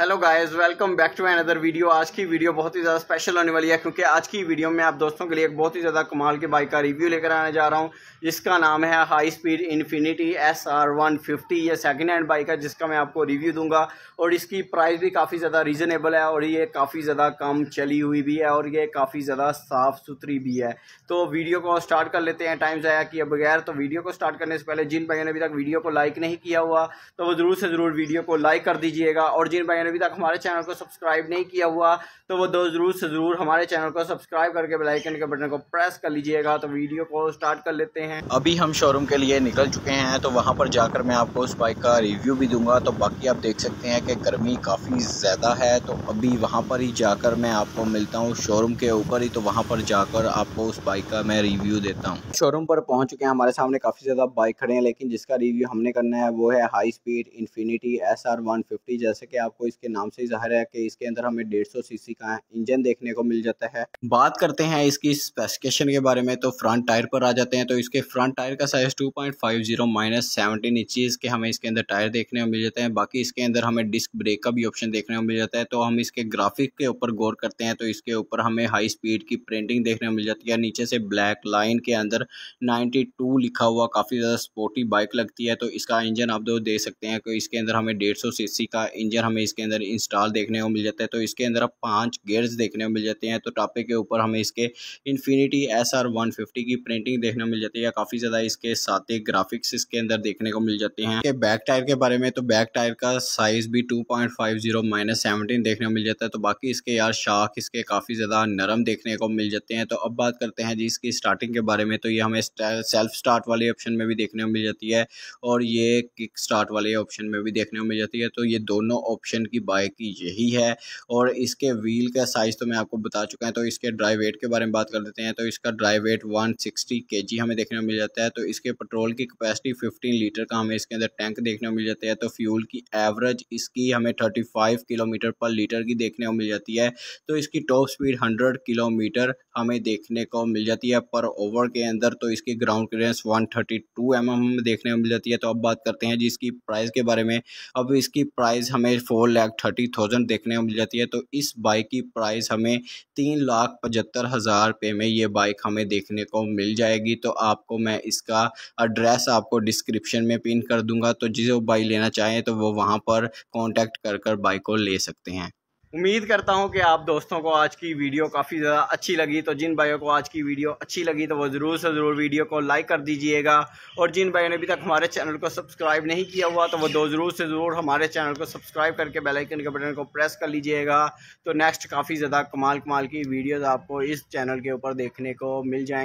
hello guys welcome back to another video आज की video बहुत ही ज़्यादा स्पेशल होने वाली है क्योंकि आज की वीडियो में आप दोस्तों के लिए एक बहुत ही ज़्यादा कमाल के बाइक का रिव्यू लेकर आने जा रहा हूं जिसका नाम है high speed infinity S R one fifty ये सेकेंड हैंड बाइक है जिसका मैं आपको रिव्यू दूंगा और इसकी प्राइस भी काफ़ी ज़्यादा रीज़नेबल है और ये काफ़ी ज़्यादा कम चली हुई भी है और ये काफ़ी ज़्यादा साफ़ सुथरी भी है तो वीडियो को स्टार्ट कर लेते हैं टाइम ज़्यादा किए बगैर तो वीडियो को स्टार्ट करने से पहले जिन भाइयों ने अभी तक वीडियो को लाइक नहीं किया हुआ तो वो ज़रूर से ज़रूर वीडियो को लाइक कर दीजिएगा और जिन भाइयों जिन्होंने अभी तक हमारे चैनल को सब्सक्राइब नहीं किया हुआ तो वो दो ज़रूर से ज़रूर हमारे चैनल को सब्सक्राइब करके बेलाइकन के बटन को प्रेस कर लीजिएगा तो वीडियो को स्टार्ट कर लेते हैं अभी हम शोरूम के लिए निकल चुके हैं तो वहाँ पर जाकर मैं आपको उस बाइक का रिव्यू भी दूंगा तो बाकी आप देख सकते हैं कि गर्मी काफ़ी ज़्यादा है तो अभी वहाँ पर ही जाकर मैं आपको मिलता हूँ शोरूम के ऊपर ही तो वहाँ पर जाकर आपको उस बाइक का मैं रिव्यू देता हूँ शोरूम पर पहुँच चुके हैं हमारे सामने काफ़ी ज़्यादा बाइक खड़े हैं लेकिन जिसका रिव्यू हमने करना है वो है high speed infinity S R जैसे कि आपको इस इसके नाम से जाहिर है कि इसके अंदर हमें डेढ़ सौ सीसी का इंजन देखने को मिल जाता है बात करते हैं इसकी स्पेसिफिकेशन के बारे में तो फ्रंट टायर पर आ जाते हैं तो इसके फ्रंट टायर का size two point five zero minus seventeen inches के हमें इसके अंदर टायर देखने को मिल जाते हैं बाकी इसके अंदर हमें डिस्क ब्रेक का भी ऑप्शन देखने को मिल जाता है तो हम इसके ग्राफिक के ऊपर गौर करते हैं तो इसके ऊपर हमें हाई स्पीड की प्रिंटिंग देखने को मिल जाती है नीचे से ब्लैक लाइन के अंदर टू लिखा हुआ काफ़ी ज़्यादा स्पोर्टी बाइक लगती है तो इसका इंजन आप दो दे सकते हैं कि इसके अंदर हमें डेढ़ सौ का इंजन हमें इसके अंदर इंस्टॉल देखने को मिल जाता है तो इसके अंदर आप पाँच गेयर्स देखने को मिल जाते हैं तो टापे के ऊपर हमें इसके infinity S R one fifty की प्रिंटिंग देखने को मिल जाती है काफ़ी ज़्यादा इसके साथ ही ग्राफिक्स इसके अंदर देखने को मिल जाते हैं बैक टायर के बारे में तो बैक टायर का साइज़ भी two point five zero minus seventeen देखने को मिल जाता है तो बाकी इसके यार शाख इसके काफ़ी ज़्यादा नरम देखने को मिल जाते हैं तो अब बात करते हैं जी इसकी स्टार्टिंग के बारे में तो ये हमें सेल्फ स्टार्ट वाले ऑप्शन में भी देखने को मिल जाती है और ये किक स्टार्ट वाले ऑप्शन में भी देखने को मिल जाती है तो ये दोनों ऑप्शन की बाइक की यही है और इसके व्हील का साइज़ तो मैं आपको बता चुका है तो इसके ड्राई वेट के बारे में बात कर लेते हैं तो इसका ड्राई वेट वन सिक्सटी हमें देखने में मिल जाता है तो इसके पेट्रोल की कैपेसिटी फिफ्टीन लीटर का हमें इसके अंदर टैंक देखने को मिल जाता है तो फ्यूल की एवरेज तो इसकी हमें थर्टी किलोमीटर पर लीटर की देखने को मिल जाती है तो इसकी टॉप स्पीड हंड्रेड किलोमीटर हमें देखने को मिल जाती है पर ओवर के अंदर तो इसकी ground clearance one thirty two M M देखने को मिल जाती है तो अब बात करते हैं जी इसकी प्राइस के बारे में अब इसकी प्राइस हमें फोर लैख लाख थर्टी थाउजेंड देखने को मिल जाती है तो इस बाइक की प्राइस हमें तीन लाख पचहत्तर हज़ार रुपये में ये बाइक हमें देखने को मिल जाएगी तो आपको मैं इसका एड्रेस आपको डिस्क्रिप्शन में पिन कर दूंगा तो जिसे वो बाइक लेना चाहें तो वो वहाँ पर कॉन्टैक्ट कर कर बाइक को ले सकते हैं उम्मीद करता हूँ कि आप दोस्तों को आज की वीडियो काफ़ी ज़्यादा अच्छी लगी तो जिन भाइयों को आज की वीडियो अच्छी लगी तो वो ज़रूर से ज़रूर वीडियो को लाइक कर दीजिएगा और जिन भाइयों ने अभी तक हमारे चैनल को सब्सक्राइब नहीं किया हुआ तो वो दो ज़रूर से ज़रूर हमारे चैनल को सब्सक्राइब करके बेलाइकन के बटन को प्रेस कर लीजिएगा तो नेक्स्ट काफ़ी ज़्यादा कमाल कमाल की वीडियोज़ आपको इस चैनल के ऊपर देखने को मिल जाएंगी